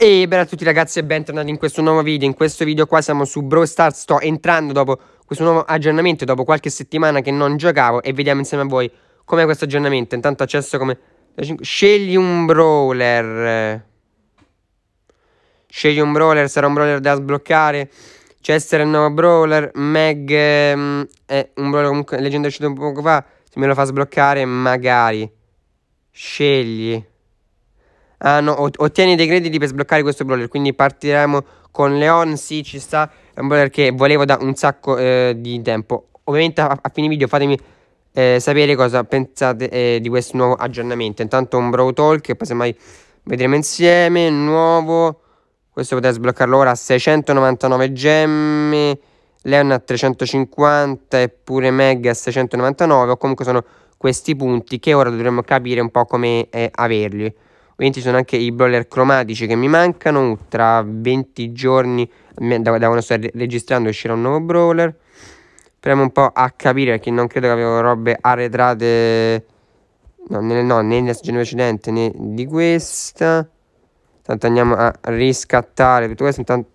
E bella a tutti ragazzi e bentornati in questo nuovo video In questo video qua siamo su Brawl Stars Sto entrando dopo questo nuovo aggiornamento Dopo qualche settimana che non giocavo E vediamo insieme a voi com'è questo aggiornamento Intanto accesso come... Scegli un brawler Scegli un brawler, sarà un brawler da sbloccare Chester è il nuovo brawler Meg ehm, è un brawler comunque leggenda uscito poco fa Se me lo fa sbloccare magari Scegli Ah, no, ottieni dei crediti per sbloccare questo brawler. Quindi partiremo con Leon. Sì, ci sta. È un brawler che volevo da un sacco eh, di tempo. Ovviamente a, a fine video fatemi eh, sapere cosa pensate eh, di questo nuovo aggiornamento. Intanto un Brawl Talk. che Poi semmai vedremo insieme. Nuovo. Questo potete sbloccarlo ora a 699 gemme. Leon a 350 eppure Meg a 699 o comunque sono questi punti che ora dovremmo capire un po' come eh, averli. Ovviamente ci sono anche i brawler cromatici che mi mancano. Tra 20 giorni, da, da quando sto registrando, uscirà un nuovo brawler. Proviamo un po' a capire perché non credo che avevo robe arretrate. No, nelle, no, né nella stagione precedente né di questa. intanto andiamo a riscattare tutto questo. Intanto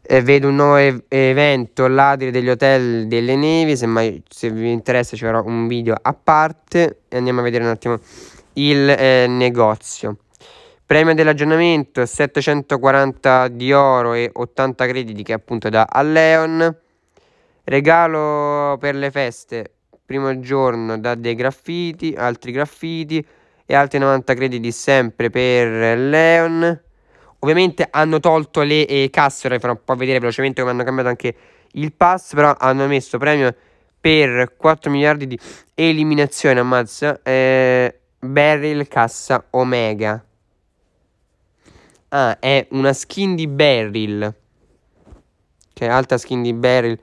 eh, vedo un nuovo ev evento, ladri degli hotel delle nevi. Semmai se vi interessa ci farò un video a parte. E andiamo a vedere un attimo il eh, negozio. Premio dell'aggiornamento 740 di oro e 80 crediti che appunto da Alleon. Regalo per le feste, primo giorno da dei graffiti, altri graffiti e altri 90 crediti sempre per Leon. Ovviamente hanno tolto le eh, casse, ora vi farò un po' vedere velocemente come hanno cambiato anche il pass, però hanno messo premio per 4 miliardi di eliminazione, ammazza. Eh, Beryl Cassa Omega. Ah, è una skin di Beryl. Che è cioè, alta skin di Beryl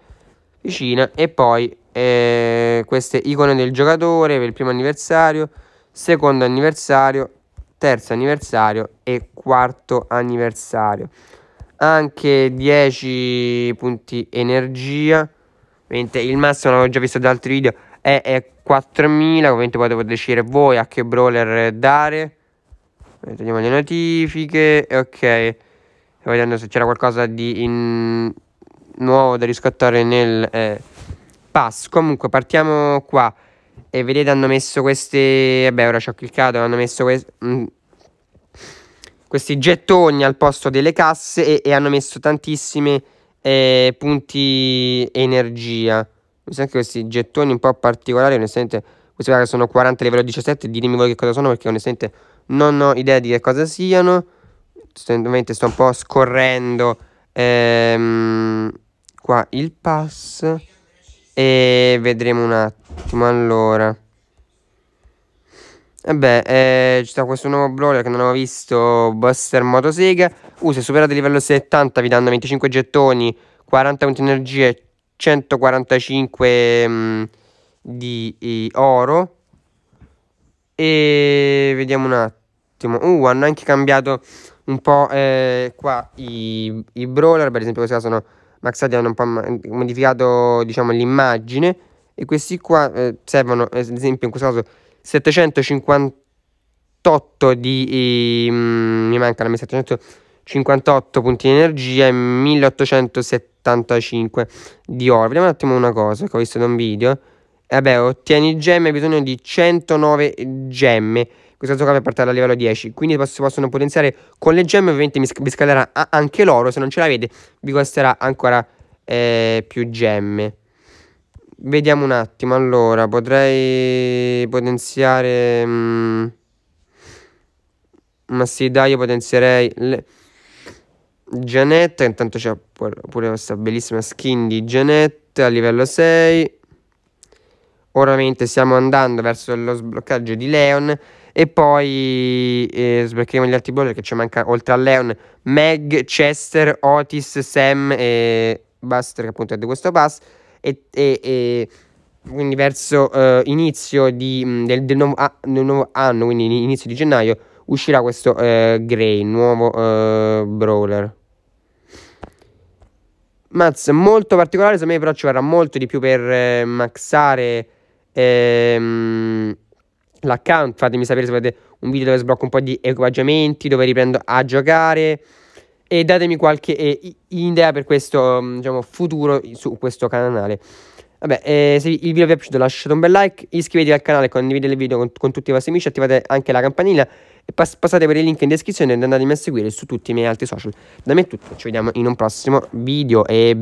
vicina. E poi eh, queste icone del giocatore per il primo anniversario, secondo anniversario, terzo anniversario e quarto anniversario. Anche 10 punti energia. Mentre il massimo l'avevo già visto da altri video è, è 4000 ovviamente poi devo decidere voi a che brawler dare vediamo eh, le notifiche ok Sto vedendo se c'era qualcosa di in... nuovo da riscattare nel eh, pass comunque partiamo qua e vedete hanno messo queste vabbè ora ci ho cliccato hanno messo questi mm, questi gettoni al posto delle casse e, e hanno messo tantissimi eh, punti energia mi sa che questi gettoni un po' particolari, onestamente, questi qua che sono 40 livello 17, dimmi voi che cosa sono perché onestamente non ho idea di che cosa siano. Ovviamente sto un po' scorrendo ehm, qua il pass e vedremo un attimo allora. Vabbè, eh, ci sta questo nuovo brawler che non avevo visto, Buster Motosega. Uh, se superate il livello 70 vi danno 25 gettoni, 40 punti energie, 145 mh, mm, di, oro e vediamo un attimo uh, hanno anche cambiato un po' eh, qua i, i brawler per esempio questi qua sono maxati hanno un po' modificato diciamo l'immagine e questi qua eh, servono eh, ad esempio in questo caso 758 di eh, mi mancano 758 58 punti di energia e 1875 di oro. Vediamo un attimo una cosa che ho visto da un video. E eh, vabbè, ottieni gemme, hai bisogno di 109 gemme. Questa zona per portarla a livello 10. Quindi si possono potenziare con le gemme. Ovviamente vi sc scalerà anche l'oro. Se non ce l'avete, vi costerà ancora eh, più gemme. Vediamo un attimo. Allora, potrei potenziare. Mh, mm, ma sì, dai, io potenzierei. Le Janet, intanto c'è pure questa bellissima skin di Janet a livello 6. Ora ovviamente stiamo andando verso lo sbloccaggio di Leon e poi eh, sbloccheremo gli altri brawler che ci manca oltre a Leon, Meg, Chester, Otis, Sam e Buster che appunto è di questo pass e, e, e quindi verso eh, inizio di, mm, del, del, nuovo, ah, del, nuovo, anno, quindi inizio di gennaio uscirà questo eh, Grey, nuovo eh, brawler. Mazz molto particolare, secondo me però ci vorrà molto di più per eh, maxare ehm, l'account. Fatemi sapere se volete un video dove sblocco un po' di equipaggiamenti, dove riprendo a giocare e datemi qualche eh, idea per questo mm, diciamo, futuro su questo canale. Vabbè, eh, se il video vi è piaciuto lasciate un bel like, iscrivetevi al canale, condividete il video con, con, tutti i vostri amici, attivate anche la campanella e pas passate per il link in descrizione e andatemi a seguire su tutti i miei altri social. Da me è tutto, ci vediamo in un prossimo video e...